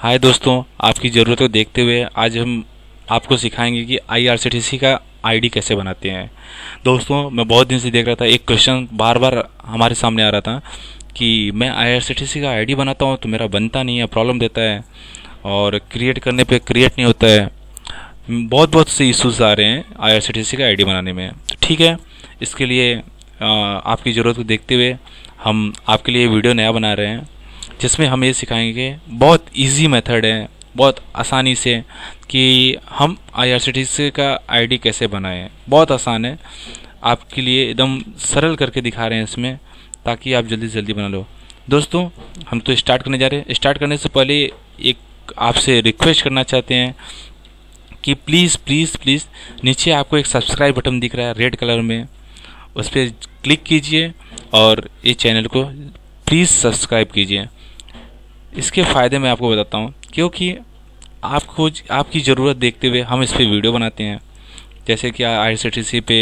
हाय दोस्तों आपकी ज़रूरत को देखते हुए आज हम आपको सिखाएंगे कि आई का आईडी कैसे बनाते हैं दोस्तों मैं बहुत दिन से देख रहा था एक क्वेश्चन बार बार हमारे सामने आ रहा था कि मैं आई का आईडी बनाता हूँ तो मेरा बनता नहीं है प्रॉब्लम देता है और क्रिएट करने पे क्रिएट नहीं होता है बहुत बहुत से इशूज़ आ रहे हैं आई का आई बनाने में ठीक है इसके लिए आपकी ज़रूरत को देखते हुए हम आपके लिए वीडियो नया बना रहे हैं जिसमें हम ये सिखाएंगे बहुत इजी मेथड है बहुत आसानी से कि हम आई का आईडी कैसे बनाएं बहुत आसान है आपके लिए एकदम सरल करके दिखा रहे हैं इसमें ताकि आप जल्दी से जल्दी बना लो दोस्तों हम तो स्टार्ट करने जा रहे हैं स्टार्ट करने से पहले एक आपसे रिक्वेस्ट करना चाहते हैं कि प्लीज़ प्लीज़ प्लीज़ नीचे आपको एक सब्सक्राइब बटन दिख रहा है रेड कलर में उस पर क्लिक कीजिए और इस चैनल को प्लीज़ सब्सक्राइब कीजिए इसके फ़ायदे मैं आपको बताता हूँ क्योंकि आपको आपकी ज़रूरत देखते हुए हम इस पर वीडियो बनाते हैं जैसे कि आई सी टी सी पे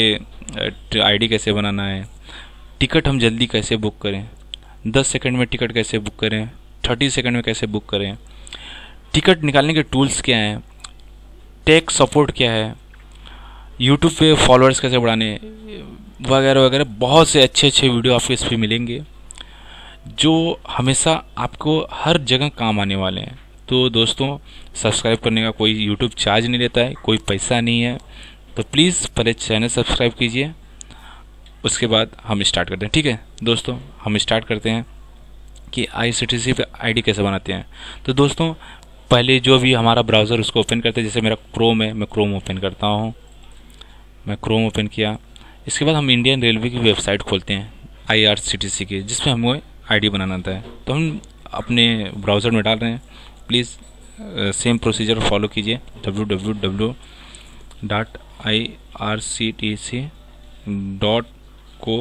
आई कैसे बनाना है टिकट हम जल्दी कैसे बुक करें दस सेकंड में टिकट कैसे बुक करें थर्टी सेकंड में कैसे बुक करें टिकट निकालने के टूल्स क्या हैं टेक सपोर्ट क्या है यूट्यूब पे फॉलोअर्स कैसे बढ़ाने वगैरह वगैरह बहुत से अच्छे अच्छे वीडियो आपको इस पर मिलेंगे जो हमेशा आपको हर जगह काम आने वाले हैं तो दोस्तों सब्सक्राइब करने का कोई यूट्यूब चार्ज नहीं लेता है कोई पैसा नहीं है तो प्लीज़ पहले चैनल सब्सक्राइब कीजिए उसके बाद हम स्टार्ट करते हैं ठीक है दोस्तों हम स्टार्ट करते हैं कि आई सी टी सी आई कैसे बनाते हैं तो दोस्तों पहले जो भी हमारा ब्राउज़र उसको ओपन करते हैं जैसे मेरा क्रोम है मैं क्रोम ओपन करता हूँ मैं क्रोम ओपन किया इसके बाद हम इंडियन रेलवे की वेबसाइट खोलते हैं आई आर सी टी सी की जिसमें हमें आईडी बनाना आता है तो हम अपने ब्राउज़र में डाल रहे हैं प्लीज़ सेम प्रोसीजर फॉलो कीजिए W W W dot I R C T C dot co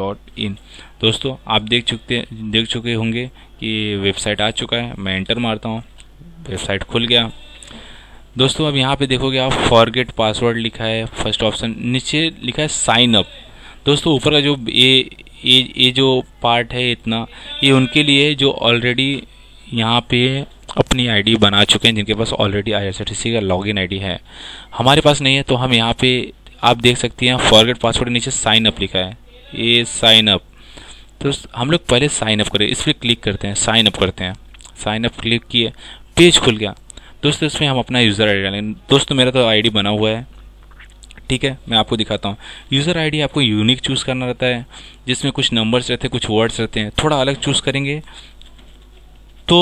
dot in दोस्तों आप देख चुके देख चुके होंगे कि वेबसाइट आ चुका है मैं एंटर मारता हूँ वेबसाइट खुल गया दोस्तों अब यहाँ पे देखोगे आप फॉरगेट पासवर्ड लिखा है फर्स्ट ऑप्शन नीचे लिखा है साइन अप दोस्तों ऊपर का जो ये ये ये जो पार्ट है इतना ये उनके लिए जो ऑलरेडी यहाँ पे अपनी आईडी बना चुके हैं जिनके पास ऑलरेडी आई का लॉगिन आईडी है हमारे पास नहीं है तो हम यहाँ पे आप देख सकती हैं फॉरगेट पासवर्ड नीचे साइन अप लिखा है ये साइन अप तो हम लोग पहले साइन अप करें इस पर क्लिक करते हैं साइन अप करते हैं साइन अप क्लिक किए पेज खुल गया दोस्तों इसमें हम अपना यूज़र आई डी डालेंगे दोस्तों मेरा तो आईडी बना हुआ है ठीक है मैं आपको दिखाता हूँ यूज़र आईडी आपको यूनिक चूज़ करना रहता है जिसमें कुछ नंबर्स रहते हैं कुछ वर्ड्स रहते हैं थोड़ा अलग चूज़ करेंगे तो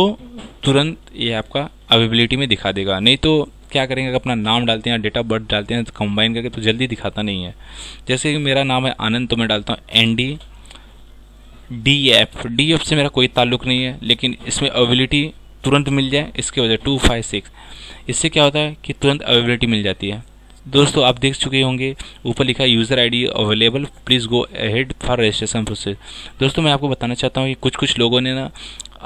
तुरंत ये आपका अवेबिलिटी में दिखा देगा नहीं तो क्या करेंगे अगर अपना नाम डालते हैं डेट ऑफ बर्थ डालते हैं तो कंबाइन करके तो जल्दी दिखाता नहीं है जैसे कि मेरा नाम है आनंद तो मैं डालता हूँ N D D F D F से मेरा कोई ताल्लुक नहीं है लेकिन इसमें अवेबिलिटी तुरंत मिल जाए इसके वजह टू फाइव सिक्स इससे क्या होता है कि तुरंत अवेबिलिटी मिल जाती है दोस्तों आप देख चुके होंगे ऊपर लिखा user ID available please go ahead for registration process दोस्तों मैं आपको बताना चाहता हूँ कि कुछ कुछ लोगों ने ना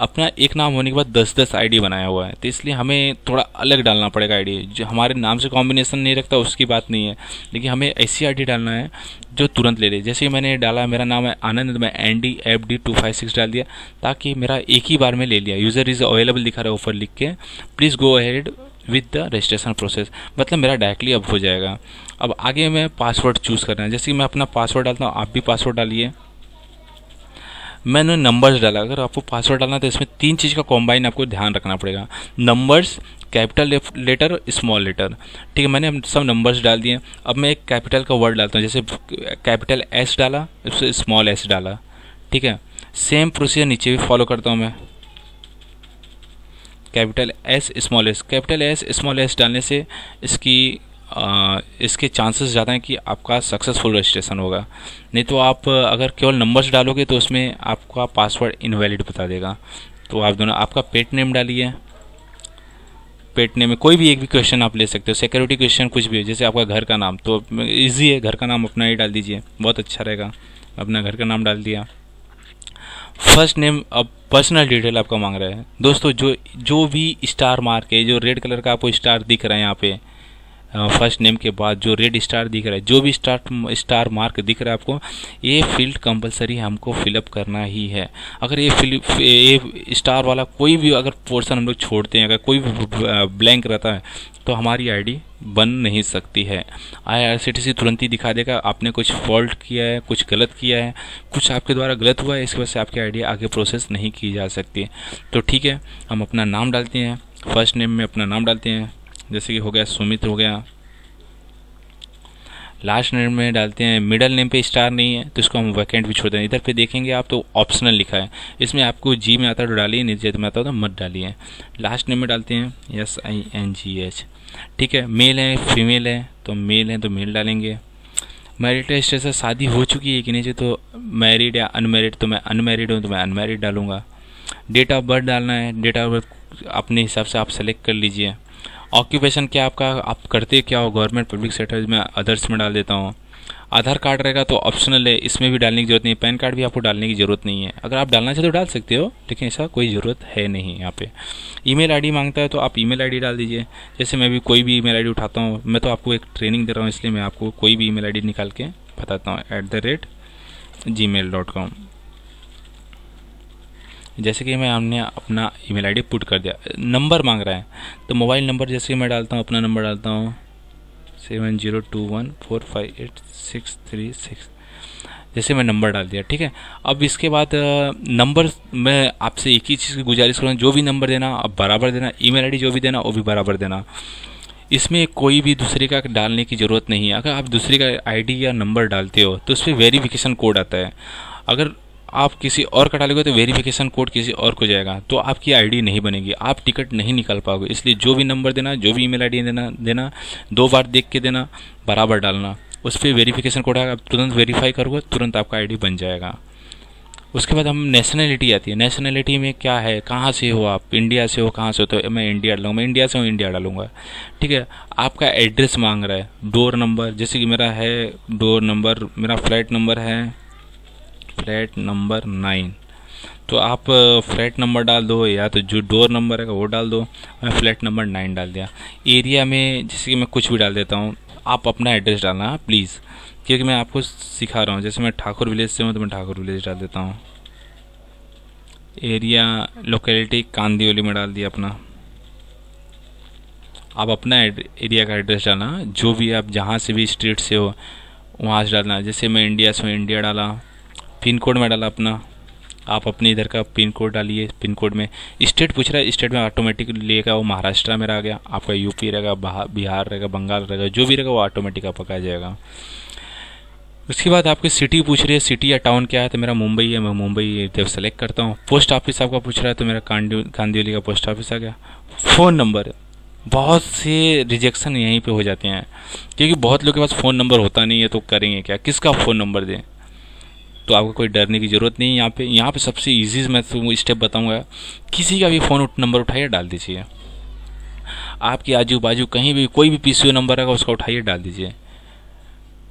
अपना एक नाम होने के बाद दस दस आईडी बनाया हुआ है तो इसलिए हमें थोड़ा अलग डालना पड़ेगा आईडी जो हमारे नाम से कॉम्बिनेशन नहीं रखता उसकी बात नहीं है लेकिन हमें ऐसी आईडी डालना है जो तुरंत ले ले जैसे मैंने डाला मेरा नाम है आनंद मैं N D F D two five six डाल दिया ताकि मेरा एक ही बार में ले लिया यूज़र इज़ अवेलेबल दिखा रहा है ऊपर लिख के please go ahead with the registration process मतलब मेरा डायरेक्टली अब हो जाएगा अब आगे मैं पासवर्ड चूज़ करना है जैसे कि मैं अपना पासवर्ड डालता हूँ आप भी पासवर्ड डालिए मैंने नंबर्स डाला अगर आपको पासवर्ड डालना तो इसमें तीन चीज़ का कॉम्बाइन आपको ध्यान रखना पड़ेगा numbers capital letter small letter ठीक है मैंने सब नंबर्स डाल दिए अब मैं एक कैपिटल का वर्ड डालता हूँ जैसे कैपिटल एस डाला उससे स्मॉल एस डाला ठीक है सेम प्रोसीजर नीचे भी फॉलो करता हूँ मैं capital S small S capital S small S डालने से इसकी आ, इसके चांसेस ज़्यादा हैं कि आपका सक्सेसफुल रजिस्ट्रेशन होगा नहीं तो आप अगर केवल नंबर्स डालोगे तो उसमें आपका पासवर्ड इनवैलिड बता देगा तो आप दोनों आपका पेट नेम डालिए पेट नेम में कोई भी एक भी क्वेश्चन आप ले सकते हो सिक्योरिटी क्वेश्चन कुछ भी हो जैसे आपका घर का नाम तो ईजी है घर का नाम अपना ही डाल दीजिए बहुत अच्छा रहेगा अपना घर का नाम डाल दिया फर्स्ट नेम अब पर्सनल डिटेल आपका मांग रहा है दोस्तों जो जो भी स्टार मार्क है जो रेड कलर का आपको स्टार दिख रहा है यहाँ पे फर्स्ट नेम के बाद जो रेड स्टार दिख रहा है जो भी स्टार स्टार मार्क दिख रहा है आपको ये फील्ड कंपलसरी हमको फिलअप करना ही है अगर ये फिल ये स्टार वाला कोई भी अगर पोर्सन हम लोग छोड़ते हैं अगर कोई भी ब्लैंक रहता है तो हमारी आईडी बन नहीं सकती है आईआरसीटीसी तुरंत ही दिखा देगा आपने कुछ फॉल्ट किया है कुछ गलत किया है कुछ आपके द्वारा गलत हुआ है इसकी वजह से आपकी आईडी आगे प्रोसेस नहीं की जा सकती तो ठीक है हम अपना नाम डालते हैं फर्स्ट नेम में अपना नाम डालते हैं जैसे कि हो गया सुमित हो गया लास्ट नेम में डालते हैं मिडल नेम पे स्टार नहीं है तो इसको हम वैकेंट भी छोड़ दें इधर पे देखेंगे आप तो ऑप्शनल लिखा है इसमें आपको जी में आता है तो डालिए नीचे में आता हो तो मत डालिए लास्ट नेम में डालते हैं S I N G H ठीक है मेल है फीमेल है तो मेल है तो मेल डालेंगे मैरिड स्टेटस शादी हो चुकी है कि नहीं तो मैरिड या अनमेरिड तो मैं अनमेरिड हूँ तो मैं अनमेरिड डालूंगा डेट ऑफ बर्थ डालना है डेट ऑफ बर्थ अपने हिसाब से आप सेलेक्ट कर लीजिए ऑक्यूपेशन क्या आपका आप करते क्या हो गवर्नमेंट पब्लिक सेक्टर में अदर्स में डाल देता हूँ आधार कार्ड रहेगा तो ऑप्शनल है इसमें भी डालने की ज़रूरत नहीं है पैन कार्ड भी आपको डालने की ज़रूरत नहीं है अगर आप डालना चाहते हो तो डाल सकते हो लेकिन ऐसा कोई ज़रूरत है नहीं यहाँ पे ईमेल आईडी मांगता है तो आप ईमेल आईडी डाल दीजिए जैसे मैं भी कोई भी ईमेल आईडी उठाता हूँ मैं तो आपको एक ट्रेनिंग दे रहा हूँ इसलिए मैं आपको कोई भी ई मेल निकाल के बताता हूँ at the rate G mail dot com जैसे कि मैं हमने अपना ईमेल आईडी पुट कर दिया नंबर मांग रहा है तो मोबाइल नंबर जैसे कि मैं डालता हूँ अपना नंबर डालता हूँ seven zero two one four five eight six three six जैसे मैं नंबर डाल दिया ठीक है अब इसके बाद नंबर मैं आपसे एक ही चीज़ की गुजारिश करूँगा जो भी नंबर देना आप बराबर देना ईमेल आईडी जो भी देना वो भी बराबर देना इसमें कोई भी दूसरे का डालने की ज़रूरत नहीं है अगर आप दूसरे का आईडी या नंबर डालते हो तो उस पर वेरीफिकेशन कोड आता है अगर आप किसी और का डालोगे तो वेरिफिकेशन कोड किसी और को जाएगा तो आपकी आईडी नहीं बनेगी आप टिकट नहीं निकाल पाओगे इसलिए जो भी नंबर देना जो भी ईमेल आईडी देना देना दो बार देख के देना बराबर डालना उस पर वेरीफिकेशन कोड आएगा तुरंत वेरीफाई करोगे तुरंत आपका आई बन जाएगा उसके बाद हम नेशनैलिटी आती है नेशनैलिटी में क्या है कहाँ से हो आप इंडिया से हो कहाँ से हो तो मैं इंडिया डालूँ मैं इंडिया से हूँ इंडिया डालूँगा ठीक है आपका एड्रेस मांग रहा है डोर नंबर जैसे कि मेरा है डोर नंबर मेरा फ्लैट नंबर है फ्लैट नंबर नाइन तो आप फ्लैट नंबर डाल दो या तो जो डोर नंबर है वो डाल दो मैं फ्लैट नंबर नाइन डाल दिया एरिया में जैसे कि मैं कुछ भी डाल देता हूँ आप अपना एड्रेस डालना प्लीज़ क्योंकि मैं आपको सिखा रहा हूँ जैसे मैं ठाकुर विलेज से हूँ तो मैं ठाकुर विलेज डाल देता हूँ एरिया लोकेलिटी कांदीवली में डाल दिया अपना आप अपना एरिया का एड्रेस डालना जो भी आप जहाँ से भी स्ट्रीट से हो वहाँ से डालना जैसे मैं इंडिया से इंडिया डाला पिन कोड में डाला अपना आप अपने इधर का पिन कोड डालिए पिन कोड में स्टेट पूछ रहा है स्टेट में ऑटोमेटिक लेगा वो महाराष्ट्र में रह गया आपका यूपी रहेगा बिहार रहेगा बंगाल रहेगा जो भी रहेगा वो ऑटोमेटिक आप पकाया जाएगा उसके बाद आपकी सिटी पूछ रही है सिटी या टाउन क्या है तो मेरा मुंबई है मैं मुंबई जब सेलेक्ट करता हूँ पोस्ट ऑफिस आपका पूछ रहा है तो मेरा कांदिवली का पोस्ट ऑफिस आ गया फ़ोन नंबर बहुत से रिजेक्शन यहीं पे हो जाते हैं क्योंकि बहुत लोग के पास फ़ोन नंबर होता नहीं है तो करेंगे क्या किसका फ़ोन नंबर दें तो आपको कोई डरने की ज़रूरत नहीं यहाँ पे यहाँ पे सबसे ईजी मैं तो स्टेप बताऊँगा किसी का भी फ़ोन नंबर उठाइए डाल दीजिए आपके आजू बाजू कहीं भी कोई भी पी नंबर है उसका उठाइए डाल दीजिए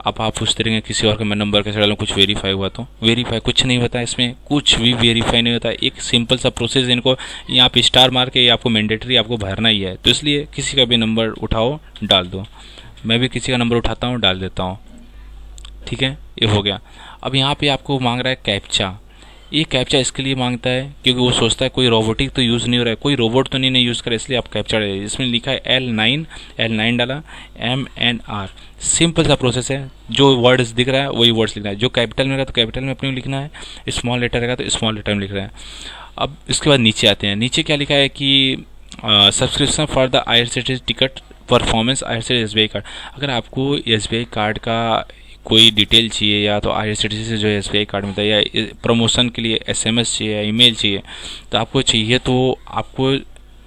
अब आप पूछते रहेंगे किसी और का मैं नंबर कैसे डालूँ कुछ वेरीफाई हुआ तो वेरीफाई कुछ नहीं होता इसमें कुछ भी वेरीफाई नहीं होता एक सिंपल सा प्रोसेस इनको यहाँ पे स्टार मार के आपको मैंडेटरी आपको भरना ही है तो इसलिए किसी का भी नंबर उठाओ डाल दो मैं भी किसी का नंबर उठाता हूँ डाल देता हूँ ठीक है ये हो गया अब यहाँ पे आपको मांग रहा है कैप्चा ये कैप्चा इसके लिए मांगता है क्योंकि वो सोचता है कोई रोबोटिक तो यूज़ नहीं हो रहा है कोई रोबोट तो नहीं ने यूज़ करा इसलिए आप कैप्चा डाले इसमें लिखा है एल नाइन एल नाइन डाला एम एन आर सिंपल सा प्रोसेस है जो वर्ड्स दिख रहा है वही वर्ड्स लिखना है जो कैपिटल में रहा तो कैपिटल में अपने लिखना है स्मॉल लेटर रहेगा तो स्मॉल लेटर में लिख रहा है अब इसके बाद नीचे आते हैं नीचे क्या लिखा है कि subscription for the I ticket performance I S B I card अगर आपको एस बी आई कार्ड का कोई डिटेल चाहिए या तो आई से जो है एस कार्ड मिलता है या प्रमोशन के लिए एस चाहिए या ईमेल चाहिए तो आपको चाहिए तो आपको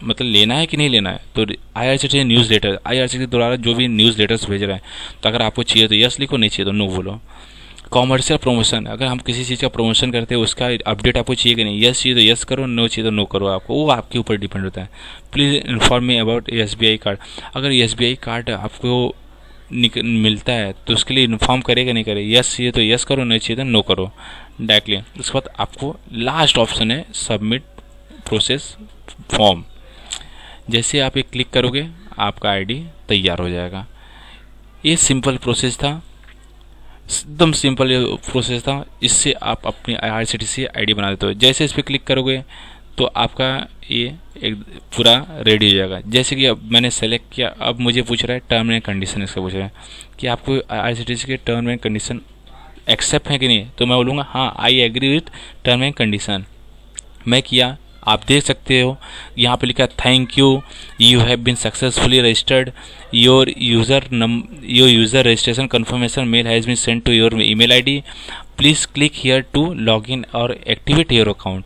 मतलब लेना है कि नहीं लेना है तो I R C T newsletter I R C T द्वारा जो भी न्यूज़ लेटर्स भेज रहे हैं तो अगर आपको चाहिए तो यस लिखो नहीं चाहिए तो नो बोलो कॉमर्शियल प्रमोशन अगर हम किसी चीज़ का प्रमोशन करते हैं उसका अपडेट आपको चाहिए कि नहीं यस चाहिए तो यस करो नो चाहिए तो नो करो आपको वो आपके ऊपर डिपेंड होता है please inform me about S B I card अगर एस बी आई कार्ड आपको मिलता है तो उसके लिए इन्फॉर्म करेगा नहीं करेगा यस ये तो यस करो नहीं चाहिए तो नो करो डायरेक्टली उसके बाद आपको लास्ट ऑप्शन है सबमिट प्रोसेस फॉर्म जैसे आप ये क्लिक करोगे आपका आईडी तैयार हो जाएगा ये सिंपल प्रोसेस था एकदम सिंपल ये प्रोसेस था इससे आप अपनी आई आर सी टी सी आई बना देते हो जैसे इस पर क्लिक करोगे तो आपका ये एक पूरा रेडी हो जाएगा जैसे कि अब मैंने सेलेक्ट किया अब मुझे पूछ रहा है टर्म एंड कंडीशन इसका पूछ रहा है कि आपको आई के टर्म एंड कंडीशन एक्सेप्ट है कि नहीं तो मैं बोलूँगा हाँ I agree with term and condition मैं किया आप देख सकते हो यहाँ पे लिखा thank you you have been successfully registered your user name your user registration confirmation mail has been send to your email ID please click here to login और एक्टिवेट योर अकाउंट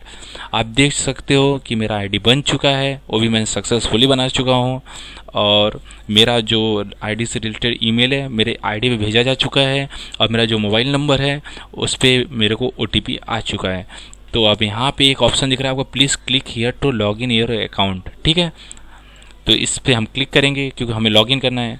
आप देख सकते हो कि मेरा आईडी बन चुका है वो भी मैं सक्सेसफुली बना चुका हूँ और मेरा जो आईडी से रिलेटेड ईमेल है मेरे आईडी पे भेजा जा चुका है और मेरा जो मोबाइल नंबर है उस पर मेरे को ओ आ चुका है तो अब यहाँ पर एक ऑप्शन दिख रहा है आपको please click here to log in your account ठीक है तो इस पर हम क्लिक करेंगे क्योंकि हमें लॉग करना है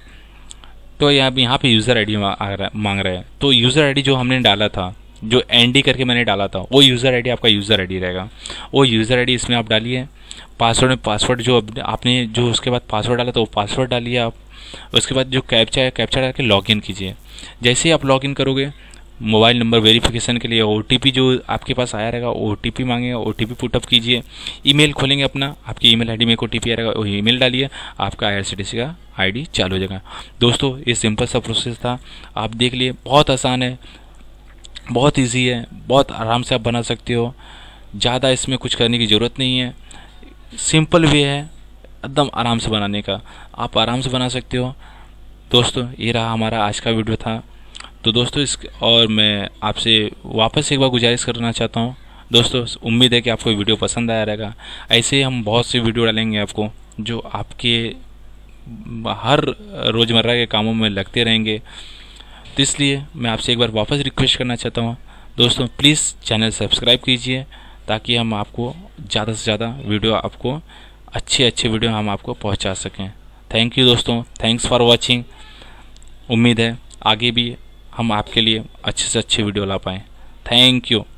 तो यहाँ यहाँ पे यूज़र आईडी मांग रहा है तो यूज़र आईडी जो हमने डाला था जो एन डी करके मैंने डाला था वो यूज़र आईडी आपका यूज़र आईडी रहेगा वो यूज़र आईडी इसमें आप डालिए पासवर्ड में पासवर्ड जो आपने जो उसके बाद पासवर्ड डाला था वो पासवर्ड डालिए आप उसके बाद जो कैप्चा है कैप्चा डाल के लॉगिन कीजिए जैसे ही आप लॉगिन करोगे मोबाइल नंबर वेरिफिकेशन के लिए ओ जो आपके पास आया रहेगा ओ टी पी मांगे ओ टी पुटअप कीजिए ईमेल खोलेंगे अपना आपकी ईमेल आईडी में एक ओ टी पी आएगा वो ईमेल डालिए आपका सी का आईडी चालू हो जाएगा दोस्तों ये सिंपल सा प्रोसेस था आप देख लिए बहुत आसान है बहुत इजी है बहुत आराम से आप बना सकते हो ज़्यादा इसमें कुछ करने की ज़रूरत नहीं है सिंपल वे है एकदम आराम से बनाने का आप आराम से बना सकते हो दोस्तों ये रहा हमारा आज का वीडियो था तो दोस्तों इस और मैं आपसे वापस एक बार गुजारिश करना चाहता हूँ दोस्तों उम्मीद है कि आपको वीडियो पसंद आया रहेगा ऐसे ही हम बहुत से वीडियो डालेंगे आपको जो आपके हर रोज़मर्रा के कामों में लगते रहेंगे तो इसलिए मैं आपसे एक बार वापस रिक्वेस्ट करना चाहता हूँ दोस्तों प्लीज़ चैनल सब्सक्राइब कीजिए ताकि हम आपको ज़्यादा से ज़्यादा वीडियो आपको अच्छे अच्छे वीडियो हम आपको पहुँचा सकें थैंक यू दोस्तों थैंक्स फॉर वॉचिंग उम्मीद है आगे भी हम आपके लिए अच्छे से अच्छे वीडियो ला पाएँ थैंक यू